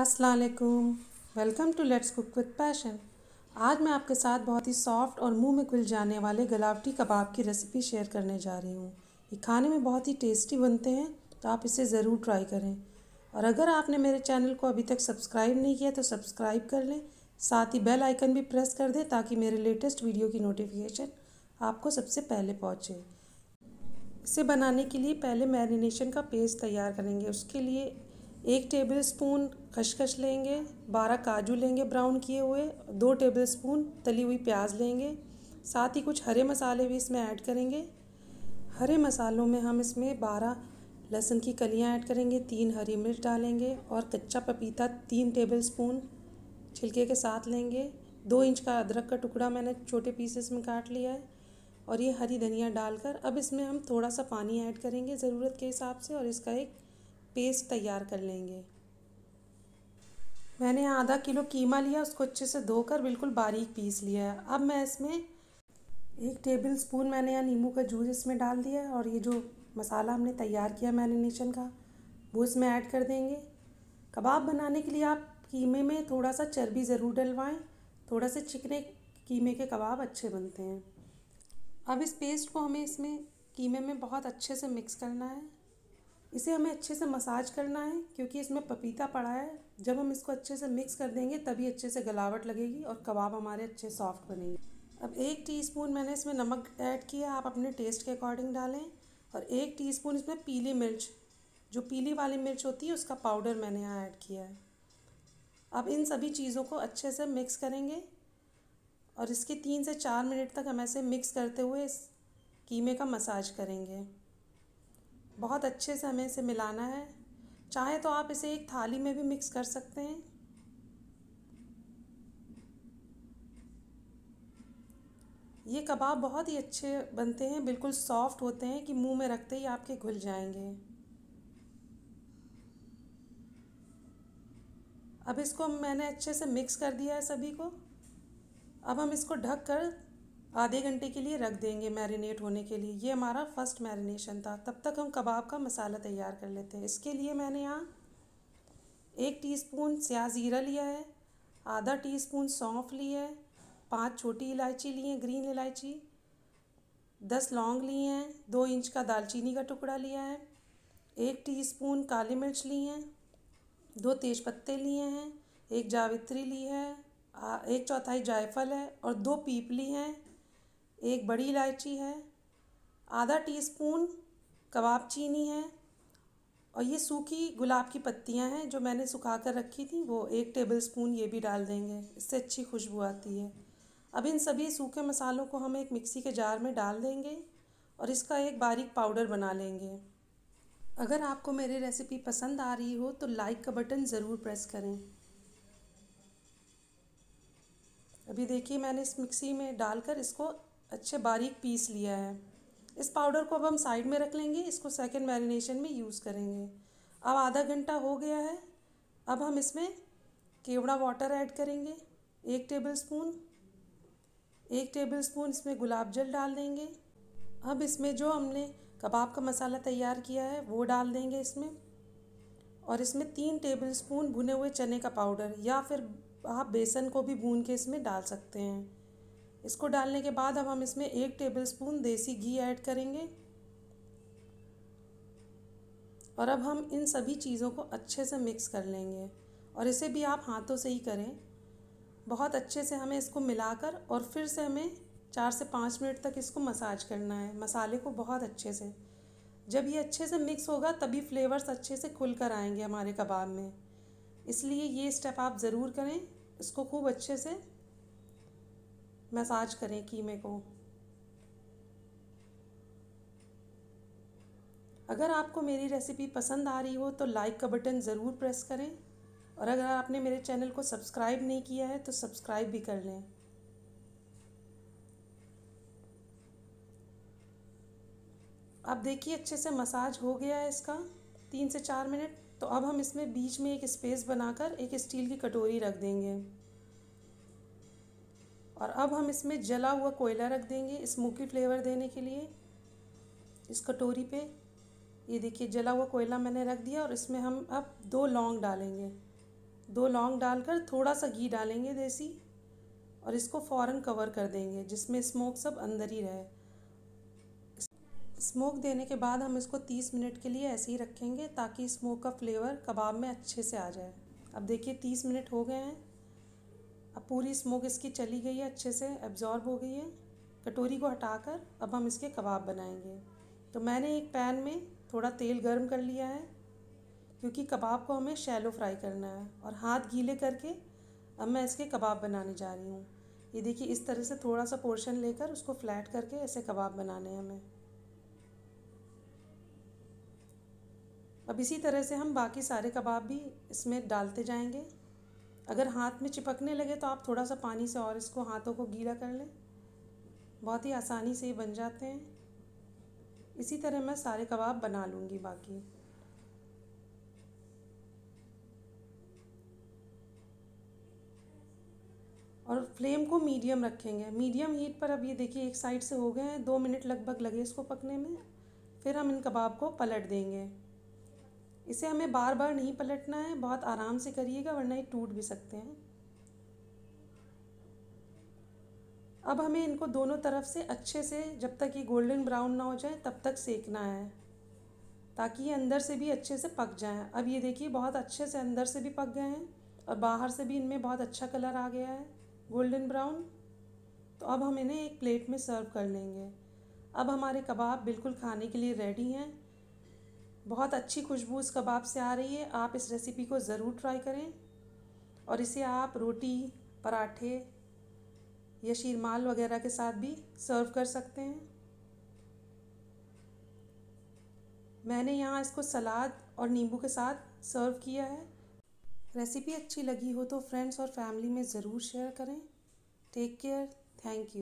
असलकुम welcome to let's cook with passion आज मैं आपके साथ बहुत ही सॉफ्ट और मुंह में घुल जाने वाले गलावटी कबाब की रेसिपी शेयर करने जा रही हूँ ये खाने में बहुत ही टेस्टी बनते हैं तो आप इसे ज़रूर ट्राई करें और अगर आपने मेरे चैनल को अभी तक सब्सक्राइब नहीं किया तो सब्सक्राइब कर लें साथ ही बेल आइकन भी प्रेस कर दें ताकि मेरे लेटेस्ट वीडियो की नोटिफिकेशन आपको सबसे पहले पहुँचे इसे बनाने के लिए पहले मैरिनेशन का पेस्ट तैयार करेंगे उसके लिए एक टेबल स्पून खशखश लेंगे बारह काजू लेंगे ब्राउन किए हुए दो टेबल स्पून तली हुई प्याज लेंगे साथ ही कुछ हरे मसाले भी इसमें ऐड करेंगे हरे मसालों में हम इसमें बारह लहसुन की कलियाँ ऐड करेंगे तीन हरी मिर्च डालेंगे और कच्चा पपीता तीन टेबल स्पून छिलके के साथ लेंगे दो इंच का अदरक का टुकड़ा मैंने छोटे पीसेस में काट लिया है और ये हरी धनिया डालकर अब इसमें हम थोड़ा सा पानी ऐड करेंगे ज़रूरत के हिसाब से और इसका एक पेस्ट तैयार कर लेंगे मैंने यहाँ आधा किलो कीमा लिया उसको अच्छे से धोकर बिल्कुल बारीक पीस लिया है अब मैं इसमें एक टेबल स्पून मैंने यहाँ नींबू का जूस इसमें डाल दिया है और ये जो मसाला हमने तैयार किया मैरिनेशन का वो इसमें ऐड कर देंगे कबाब बनाने के लिए आप कीमे में थोड़ा सा चर्बी ज़रूर डलवाएँ थोड़ा से चिकने कीमे के कबाब अच्छे बनते हैं अब इस पेस्ट को हमें इसमें कीमे में बहुत अच्छे से मिक्स करना है इसे हमें अच्छे से मसाज करना है क्योंकि इसमें पपीता पड़ा है जब हम इसको अच्छे से मिक्स कर देंगे तभी अच्छे से गलावट लगेगी और कबाब हमारे अच्छे सॉफ्ट बनेंगे अब एक टीस्पून मैंने इसमें नमक ऐड किया आप अपने टेस्ट के अकॉर्डिंग डालें और एक टीस्पून इसमें पीली मिर्च जो पीली वाली मिर्च होती है उसका पाउडर मैंने यहाँ ऐड किया है अब इन सभी चीज़ों को अच्छे से मिक्स करेंगे और इसके तीन से चार मिनट तक हम ऐसे मिक्स करते हुए इस कीमे का मसाज करेंगे बहुत अच्छे से हमें इसे मिलाना है चाहे तो आप इसे एक थाली में भी मिक्स कर सकते हैं ये कबाब बहुत ही अच्छे बनते हैं बिल्कुल सॉफ्ट होते हैं कि मुंह में रखते ही आपके घुल जाएंगे अब इसको मैंने अच्छे से मिक्स कर दिया है सभी को अब हम इसको ढक कर आधे घंटे के लिए रख देंगे मैरिनेट होने के लिए ये हमारा फर्स्ट मैरिनेशन था तब तक हम कबाब का मसाला तैयार कर लेते हैं इसके लिए मैंने यहाँ एक टीस्पून स्या ज़ीरा लिया है आधा टीस्पून सौंफ लिया है पाँच छोटी इलायची ली है ग्रीन इलायची दस लौंग लिए हैं दो इंच का दालचीनी का टुकड़ा लिया है एक टी काली मिर्च ली हैं दो तेज पत्ते लिए हैं एक जावित्री ली है एक चौथाई जायफल है और दो पीपली हैं एक बड़ी इलायची है आधा टीस्पून कबाब चीनी है और ये सूखी गुलाब की पत्तियां हैं जो मैंने सुखा कर रखी थी वो एक टेबल स्पून ये भी डाल देंगे इससे अच्छी खुशबू आती है अब इन सभी सूखे मसालों को हम एक मिक्सी के जार में डाल देंगे और इसका एक बारीक पाउडर बना लेंगे अगर आपको मेरी रेसिपी पसंद आ रही हो तो लाइक का बटन ज़रूर प्रेस करें अभी देखिए मैंने इस मिक्सी में डालकर इसको अच्छे बारीक पीस लिया है इस पाउडर को अब हम साइड में रख लेंगे इसको सेकेंड मैरिनेशन में यूज़ करेंगे अब आधा घंटा हो गया है अब हम इसमें केवड़ा वाटर ऐड करेंगे एक टेबल स्पून एक टेबल स्पून इसमें गुलाब जल डाल देंगे अब इसमें जो हमने कबाब का मसाला तैयार किया है वो डाल देंगे इसमें और इसमें तीन टेबल स्पून भुने हुए चने का पाउडर या फिर आप बेसन को भी भून के इसमें डाल सकते हैं इसको डालने के बाद अब हम इसमें एक टेबलस्पून देसी घी ऐड करेंगे और अब हम इन सभी चीज़ों को अच्छे से मिक्स कर लेंगे और इसे भी आप हाथों से ही करें बहुत अच्छे से हमें इसको मिलाकर और फिर से हमें चार से पाँच मिनट तक इसको मसाज करना है मसाले को बहुत अच्छे से जब ये अच्छे से मिक्स होगा तभी फ्लेवर्स अच्छे से खुल कर आएंगे हमारे कबाब में इसलिए ये स्टेप आप ज़रूर करें इसको खूब अच्छे से मसाज करें कीमे को अगर आपको मेरी रेसिपी पसंद आ रही हो तो लाइक का बटन ज़रूर प्रेस करें और अगर आपने मेरे चैनल को सब्सक्राइब नहीं किया है तो सब्सक्राइब भी कर लें अब देखिए अच्छे से मसाज हो गया है इसका तीन से चार मिनट तो अब हम इसमें बीच में एक स्पेस बनाकर एक स्टील की कटोरी रख देंगे और अब हम इसमें जला हुआ कोयला रख देंगे स्मोकी फ्लेवर देने के लिए इस कटोरी पे ये देखिए जला हुआ कोयला मैंने रख दिया और इसमें हम अब दो लौंग डालेंगे दो लौंग डालकर थोड़ा सा घी डालेंगे देसी और इसको फ़ौरन कवर कर देंगे जिसमें स्मोक सब अंदर ही रहे स्मोक देने के बाद हम इसको 30 मिनट के लिए ऐसे ही रखेंगे ताकि स्मोक का फ्लेवर कबाब में अच्छे से आ जाए अब देखिए 30 मिनट हो गए हैं अब पूरी स्मोक इसकी चली गई है अच्छे से एब्जॉर्ब हो गई है कटोरी को हटाकर अब हम इसके कबाब बनाएंगे तो मैंने एक पैन में थोड़ा तेल गर्म कर लिया है क्योंकि कबाब को हमें शैलो फ्राई करना है और हाथ गीले करके अब मैं इसके कबाब बनाने जा रही हूँ ये देखिए इस तरह से थोड़ा सा पोर्शन लेकर उसको फ्लैट करके ऐसे कबाब बनाने हैं हमें अब इसी तरह से हम बाकी सारे कबाब भी इसमें डालते जाएंगे अगर हाथ में चिपकने लगे तो आप थोड़ा सा पानी से और इसको हाथों को गीला कर लें बहुत ही आसानी से ये बन जाते हैं इसी तरह मैं सारे कबाब बना लूँगी बाकी और फ्लेम को मीडियम रखेंगे मीडियम हीट पर अब ये देखिए एक साइड से हो गए हैं दो मिनट लगभग लगे इसको पकने में फिर हम इन कबाब को पलट देंगे इसे हमें बार बार नहीं पलटना है बहुत आराम से करिएगा वरना ये टूट भी सकते हैं अब हमें इनको दोनों तरफ से अच्छे से जब तक ये गोल्डन ब्राउन ना हो जाए तब तक सेकना है ताकि ये अंदर से भी अच्छे से पक जाएं अब ये देखिए बहुत अच्छे से अंदर से भी पक गए हैं और बाहर से भी इनमें बहुत अच्छा कलर आ गया है गोल्डन ब्राउन तो अब हम इन्हें एक प्लेट में सर्व कर लेंगे अब हमारे कबाब बिल्कुल खाने के लिए रेडी हैं बहुत अच्छी खुशबू इस कबाब से आ रही है आप इस रेसिपी को ज़रूर ट्राई करें और इसे आप रोटी पराठे या शीरमाल वगैरह के साथ भी सर्व कर सकते हैं मैंने यहाँ इसको सलाद और नींबू के साथ सर्व किया है रेसिपी अच्छी लगी हो तो फ्रेंड्स और फैमिली में ज़रूर शेयर करें टेक केयर थैंक यू